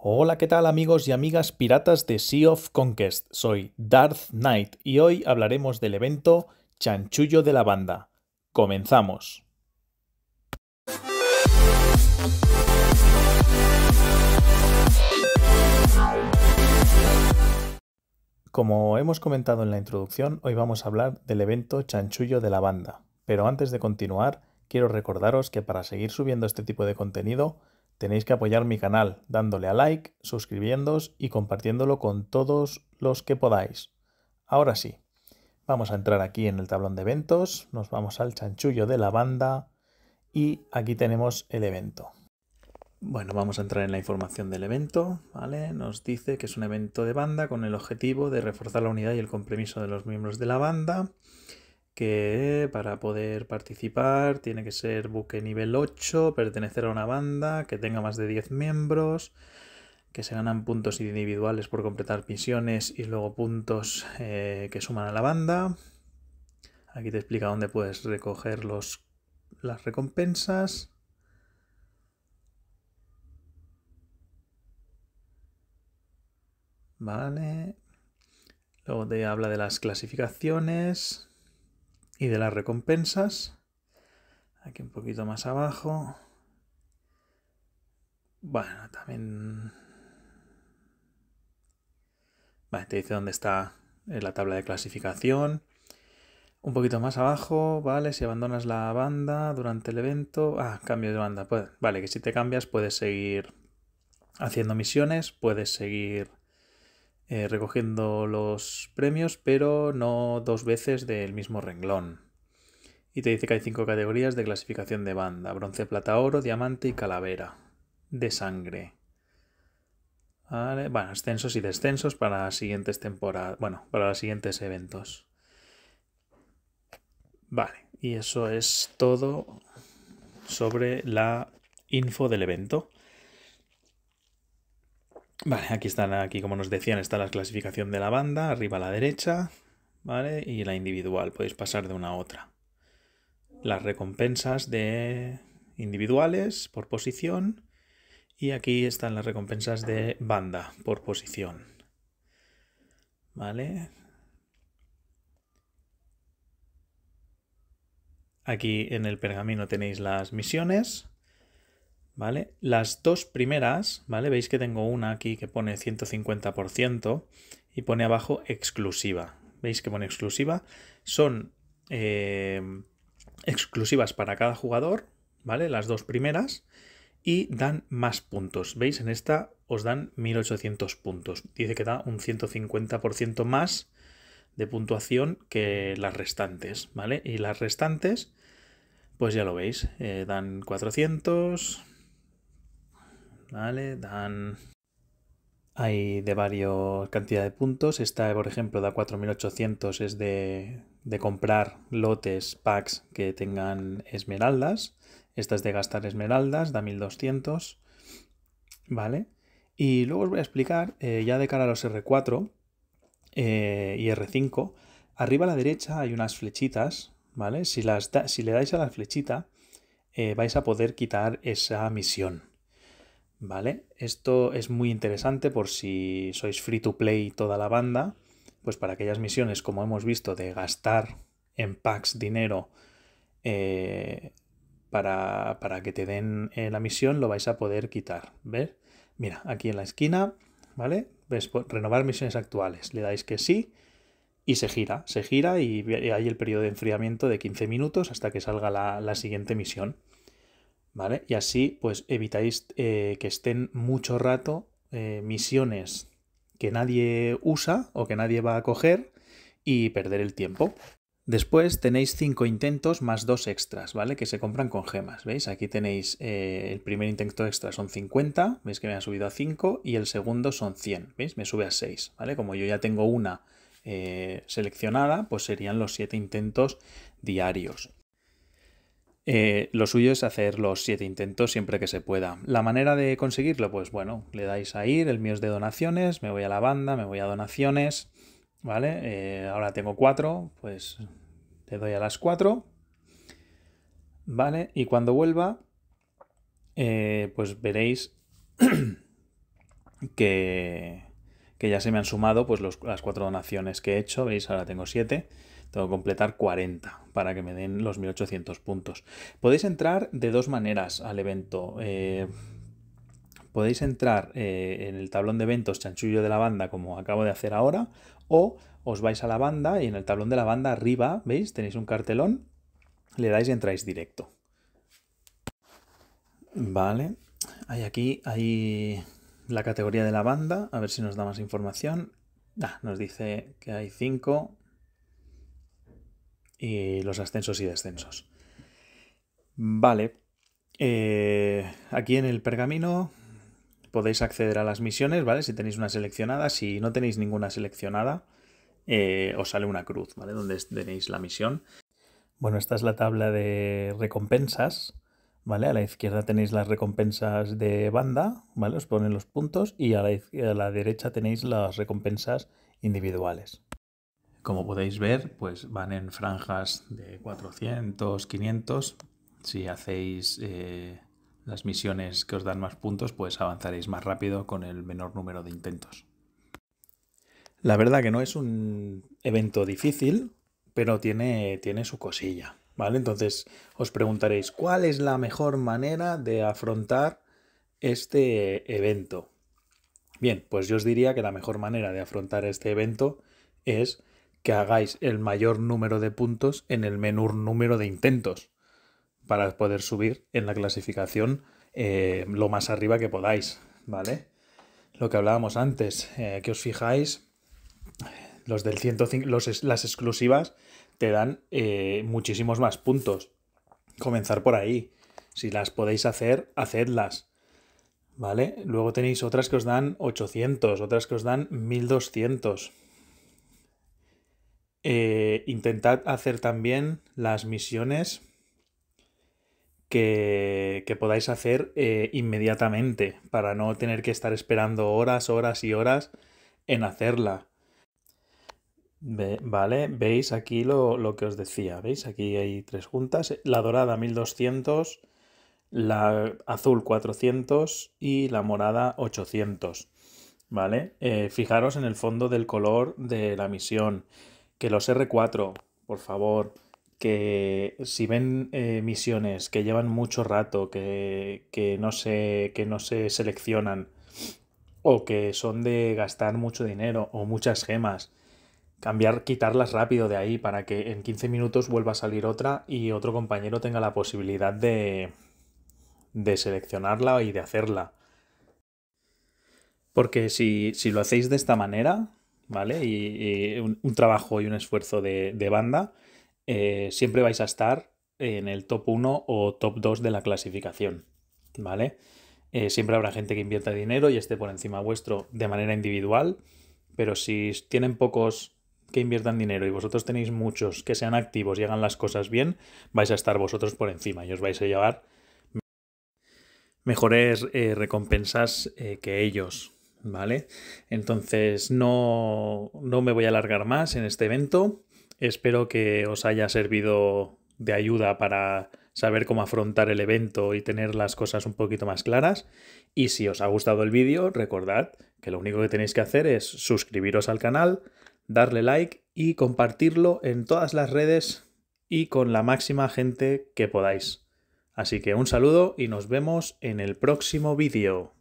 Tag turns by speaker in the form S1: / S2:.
S1: Hola, ¿qué tal amigos y amigas piratas de Sea of Conquest? Soy Darth Knight y hoy hablaremos del evento Chanchullo de la Banda. Comenzamos. Como hemos comentado en la introducción, hoy vamos a hablar del evento Chanchullo de la Banda. Pero antes de continuar, quiero recordaros que para seguir subiendo este tipo de contenido, Tenéis que apoyar mi canal dándole a like, suscribiéndoos y compartiéndolo con todos los que podáis. Ahora sí, vamos a entrar aquí en el tablón de eventos, nos vamos al chanchullo de la banda y aquí tenemos el evento. Bueno, vamos a entrar en la información del evento, ¿vale? Nos dice que es un evento de banda con el objetivo de reforzar la unidad y el compromiso de los miembros de la banda que para poder participar tiene que ser buque nivel 8, pertenecer a una banda, que tenga más de 10 miembros, que se ganan puntos individuales por completar misiones y luego puntos eh, que suman a la banda. Aquí te explica dónde puedes recoger los, las recompensas. Vale. Luego te habla de las clasificaciones, y de las recompensas. Aquí un poquito más abajo. Bueno, también... Vale, te dice dónde está la tabla de clasificación. Un poquito más abajo, vale, si abandonas la banda durante el evento... Ah, cambio de banda. Pues, vale, que si te cambias puedes seguir haciendo misiones, puedes seguir eh, recogiendo los premios, pero no dos veces del mismo renglón. Y te dice que hay cinco categorías de clasificación de banda: bronce, plata, oro, diamante y calavera. De sangre. Vale, bueno, ascensos y descensos para las siguientes temporadas. Bueno, para los siguientes eventos. Vale, y eso es todo sobre la info del evento. Vale, aquí están, aquí como nos decían, está la clasificación de la banda, arriba a la derecha, ¿vale? Y la individual, podéis pasar de una a otra. Las recompensas de individuales por posición y aquí están las recompensas de banda por posición. ¿Vale? Aquí en el pergamino tenéis las misiones las dos primeras, ¿vale? Veis que tengo una aquí que pone 150% y pone abajo exclusiva. ¿Veis que pone exclusiva? Son eh, exclusivas para cada jugador, ¿vale? Las dos primeras y dan más puntos. ¿Veis? En esta os dan 1800 puntos. Dice que da un 150% más de puntuación que las restantes, ¿vale? Y las restantes, pues ya lo veis, eh, dan 400, ¿vale? Dan hay de varios cantidad de puntos. Esta, por ejemplo, da 4.800, es de, comprar lotes, packs que tengan esmeraldas. Esta es de gastar esmeraldas, da 1.200, ¿vale? Y luego os voy a explicar, eh, ya de cara a los R4 eh, y R5, arriba a la derecha hay unas flechitas, ¿vale? Si, las si le dais a la flechita, eh, vais a poder quitar esa misión, ¿Vale? Esto es muy interesante por si sois free to play toda la banda, pues para aquellas misiones, como hemos visto, de gastar en packs dinero eh, para, para, que te den eh, la misión, lo vais a poder quitar. ver Mira, aquí en la esquina, ¿vale? ¿Ves? Pues, renovar misiones actuales. Le dais que sí y se gira. Se gira y hay el periodo de enfriamiento de 15 minutos hasta que salga la siguiente misión. ¿vale? Y así pues evitáis eh, que estén mucho rato eh, misiones que nadie usa o que nadie va a coger y perder el tiempo. Después tenéis cinco intentos más dos extras, ¿vale? Que se compran con gemas, ¿veis? Aquí tenéis eh, el primer intento extra son 50, ¿veis que me ha subido a 5? Y el segundo son 100, ¿veis? Me sube a 6, ¿vale? Como yo ya tengo una seleccionada, pues serían los 7 intentos diarios. Eh, lo suyo es hacer los siete intentos siempre que se pueda. La manera de conseguirlo, pues bueno, le dais a ir, el mío es de donaciones, me voy a la banda, me voy a donaciones, ¿vale? Eh, ahora tengo cuatro, pues te doy a las cuatro, ¿vale? Y cuando vuelva, eh, pues veréis que, ya se me han sumado pues las cuatro donaciones que he hecho, veis, ahora tengo siete. Tengo que completar 40 para que me den los 1800 puntos. Podéis entrar de dos maneras al evento. Eh, podéis entrar eh, en el tablón de eventos chanchullo de la banda como acabo de hacer ahora o os vais a la banda y en el tablón de la banda arriba, ¿veis? Tenéis un cartelón, le dais y entráis directo. Vale, hay aquí, hay la categoría de la banda, a ver si nos da más información. Ah, nos dice que hay 5, y los ascensos y descensos. Vale, eh, aquí en el pergamino podéis acceder a las misiones, ¿vale? Si tenéis una seleccionada, si no tenéis ninguna seleccionada, eh, os sale una cruz, ¿vale? Donde tenéis la misión. Bueno, esta es la tabla de recompensas, ¿vale? A la izquierda tenéis las recompensas de banda, ¿vale? Os ponen los puntos y a la derecha tenéis las recompensas individuales. Como podéis ver, pues van en franjas de 400, 500. Si hacéis eh, las misiones que os dan más puntos, pues avanzaréis más rápido con el menor número de intentos. La verdad que no es un evento difícil, pero tiene, tiene su cosilla. ¿Vale? Entonces os preguntaréis, ¿cuál es la mejor manera de afrontar este evento? Bien, pues yo os diría que la mejor manera de afrontar este evento es que hagáis el mayor número de puntos en el menor número de intentos para poder subir en la clasificación eh, lo más arriba que podáis, ¿vale? Lo que hablábamos antes, eh, que os fijáis, los del 105, las exclusivas te dan eh, muchísimos más puntos. Comenzar por ahí. Si las podéis hacer, hacedlas. ¿Vale? Luego tenéis otras que os dan 800, otras que os dan 1200. Eh, intentad hacer también las misiones que, que podáis hacer eh, inmediatamente para no tener que estar esperando horas, horas y horas en hacerla. vale, veis aquí lo, que os decía, veis aquí hay tres juntas, la dorada 1200, la azul 400 y la morada 800. Vale, eh, fijaros en el fondo del color de la misión que los R4, por favor, que si ven eh, misiones que llevan mucho rato, que, que, no se, que no se seleccionan, o que son de gastar mucho dinero o muchas gemas, cambiar, quitarlas rápido de ahí para que en 15 minutos vuelva a salir otra y otro compañero tenga la posibilidad de, de seleccionarla y de hacerla. Porque si, si lo hacéis de esta manera, ¿vale? Y, un, trabajo y un esfuerzo de, banda, eh, siempre vais a estar en el top 1 o top 2 de la clasificación, ¿vale? Eh, siempre habrá gente que invierta dinero y esté por encima vuestro de manera individual, pero si tienen pocos que inviertan dinero y vosotros tenéis muchos que sean activos y hagan las cosas bien, vais a estar vosotros por encima y os vais a llevar mejores eh, recompensas que ellos. ¿vale? Entonces no, no me voy a alargar más en este evento. Espero que os haya servido de ayuda para saber cómo afrontar el evento y tener las cosas un poquito más claras. Y si os ha gustado el vídeo, recordad que lo único que tenéis que hacer es suscribiros al canal, darle like y compartirlo en todas las redes y con la máxima gente que podáis. Así que un saludo y nos vemos en el próximo vídeo.